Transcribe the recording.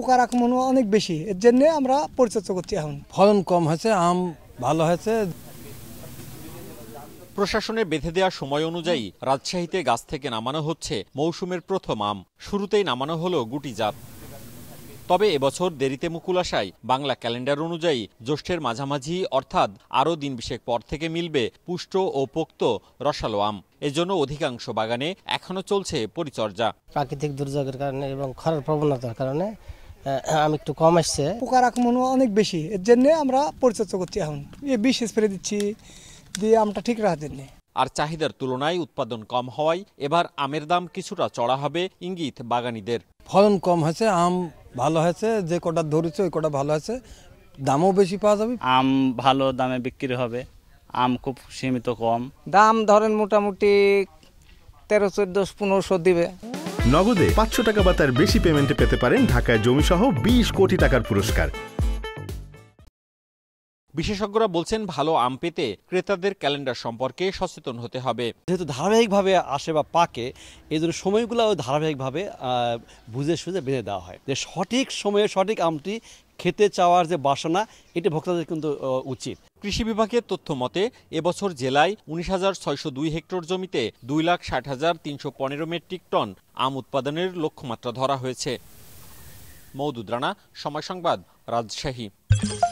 পোকার আক্রমণ অনেক বেশি এর জন্য আমরা পরিচর্যা করছি এখন ফলন কম হয়েছে আম ভালো হয়েছে প্রশাসনের বেঁধে দেওয়া সময় অনুযায়ী রাজশাহীতে গাছ থেকে নামানো হচ্ছে মৌসুমের প্রথম আম শুরুতেই নামানো হল গুটি জাত তবে এবছর দেরিতে মুকুল আসায় বাংলা ক্যালেন্ডার অনুযায়ী জ্যৈষ্ঠের মাঝামাঝি অর্থাৎ আরও দিন বিশেক পর থেকে মিলবে পুষ্ট ও পোক্ত রসালো আম এজন্য অধিকাংশ বাগানে এখনও চলছে পরিচর্যা প্রাকৃতিক দুর্যোগের কারণে এবং খরার প্রবণতার কারণে আমি একটু কম আসছে পোকার আক্রমণ অনেক বেশি এর জন্য আমরা পরিচর্যা করছি এখন বিষ স্প্রে দিচ্ছি দিয়ে আমটা ঠিক রাখার জন্যে আর চাহিদার তুলনায় উৎপাদন কম হওয়ায় এবার আমের দাম কিছুটা চড়া হবে ইঙ্গিত বাগানিদের ফলন কম হয়েছে আম ভালো হয়েছে যে কটা ধরেছে ওই কটা ভালো আছে দামও বেশি পাওয়া যাবে আম ভালো দামে বিক্রি হবে আম খুব সীমিত কম দাম ধরেন মোটামুটি তেরো চোদ্দো পনেরোশো দিবে নগদে পাঁচশো টাকা বা তার বেশি পেমেন্টে পেতে পারেন ঢাকায় জমিসহ বিশ কোটি টাকার পুরস্কার বিশেষজ্ঞরা বলছেন ভালো আম পেতে ক্রেতাদের ক্যালেন্ডার সম্পর্কে সচেতন হতে হবে যেহেতু ধারাবাহিকভাবে আসে বা পাকে এই জন্য সময়গুলো ধারাবাহিকভাবে বুঝে সুঝে বেঁধে দেওয়া হয় যে সঠিক সময়ে সঠিক আমটি খেতে চাওয়ার যে বাসনা এটি ভোক্তাদের কিন্তু উচিত কৃষি বিভাগের তথ্য মতে এবছর জেলায় উনিশ হাজার ছয়শো দুই হেক্টর জমিতে দুই লাখ ষাট হাজার তিনশো পনেরো মেট্রিক টন আম উৎপাদনের লক্ষ্যমাত্রা ধরা হয়েছে মৌদুদ রানা সময় সংবাদ রাজশাহী